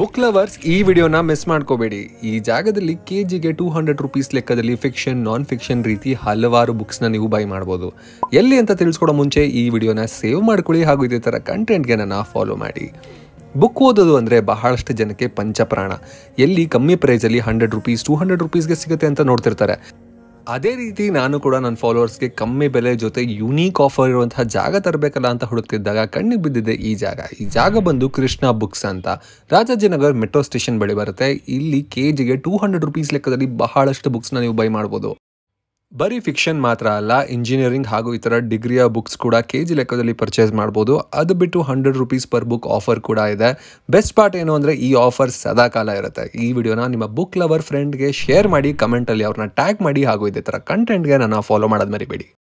book lovers ಈ ವಿಡಿಯೋನ miss ಮಾಡ್ಕೋಬೇಡಿ ಈ ಜಾಗದಲ್ಲಿ ಕೆ ಜಿಗೆ ಟೂ ಹಂಡ್ರೆಡ್ ರುಪೀಸ್ ಲೆಕ್ಕದಲ್ಲಿ ಫಿಕ್ಷನ್ ನಾನ್ ಫಿಕ್ಷನ್ ರೀತಿ ಹಲವಾರು ಬುಕ್ಸ್ನ ನೀವು ಬೈ ಮಾಡ್ಬೋದು ಎಲ್ಲಿ ಅಂತ ತಿಳಿಸ್ಕೊಡೋ ಮುಂಚೆ ಈ ವಿಡಿಯೋನ ಸೇವ್ ಮಾಡ್ಕೊಳ್ಳಿ ಹಾಗೂ ಇದೇ ಥರ ಕಂಟೆಂಟ್ಗೆ ನನ್ನ ಫಾಲೋ ಮಾಡಿ ಬುಕ್ ಓದೋದು ಅಂದರೆ ಬಹಳಷ್ಟು ಜನಕ್ಕೆ ಪಂಚಪ್ರಾಣ ಎಲ್ಲಿ ಕಮ್ಮಿ ಪ್ರೈಸಲ್ಲಿ ಹಂಡ್ರೆಡ್ ರುಪೀಸ್ ಟೂ ಹಂಡ್ರೆಡ್ ರುಪೀಸ್ಗೆ ಸಿಗುತ್ತೆ ಅಂತ ನೋಡ್ತಿರ್ತಾರೆ ಅದೇ ರೀತಿ ನಾನು ಕೂಡ ನನ್ನ ಫಾಲೋವರ್ಸ್ಗೆ ಕಮ್ಮಿ ಬೆಲೆ ಜೊತೆ ಯುನೀಕ್ ಆಫರ್ ಇರುವಂತಹ ಜಾಗ ತರಬೇಕಲ್ಲ ಅಂತ ಹುಡುಕ್ತಿದ್ದಾಗ ಕಣ್ಣಿಗೆ ಬಿದ್ದಿದೆ ಈ ಜಾಗ ಈ ಜಾಗ ಬಂದು ಕೃಷ್ಣ ಬುಕ್ಸ್ ಅಂತ ರಾಜಾಜಿನಗರ್ ಮೆಟ್ರೋ ಸ್ಟೇಷನ್ ಬಳಿ ಬರುತ್ತೆ ಇಲ್ಲಿ ಕೆ ಜಿಗೆ ಟೂ ಹಂಡ್ರೆಡ್ ರುಪೀಸ್ ಲೆಕ್ಕದಲ್ಲಿ ಬಹಳಷ್ಟು ಬುಕ್ಸ್ನ ನೀವು ಬೈ ಮಾಡ್ಬೋದು ಬರೀ ಫಿಕ್ಷನ್ ಮಾತ್ರ ಅಲ್ಲ ಇಂಜಿನಿಯರಿಂಗ್ ಹಾಗೂ ಇತರ ಡಿಗ್ರಿಯ ಬುಕ್ಸ್ ಕೂಡ ಕೆ ಜಿ ಲೆಕ್ಕದಲ್ಲಿ ಪರ್ಚೇಸ್ ಮಾಡ್ಬೋದು ಅದು ಬಿಟ್ಟು hundred rupees per book offer ಕೂಡ ಇದೆ ಬೆಸ್ಟ್ ಪಾರ್ಟ್ ಏನು ಅಂದರೆ ಈ ಆಫರ್ ಸದಾ ಕಾಲ ಇರುತ್ತೆ ಈ ವಿಡಿಯೋನ ನಿಮ್ಮ ಬುಕ್ ಲವರ್ ಫ್ರೆಂಡ್ಗೆ ಶೇರ್ ಮಾಡಿ ಕಮೆಂಟಲ್ಲಿ ಅವ್ರನ್ನ ಟ್ಯಾಗ್ ಮಾಡಿ ಹಾಗೂ ಇದೇ ಥರ ಕಂಟೆಂಟ್ಗೆ ನನ್ನ ಫಾಲೋ ಮಾಡೋದು ಮರಿಬೇಡಿ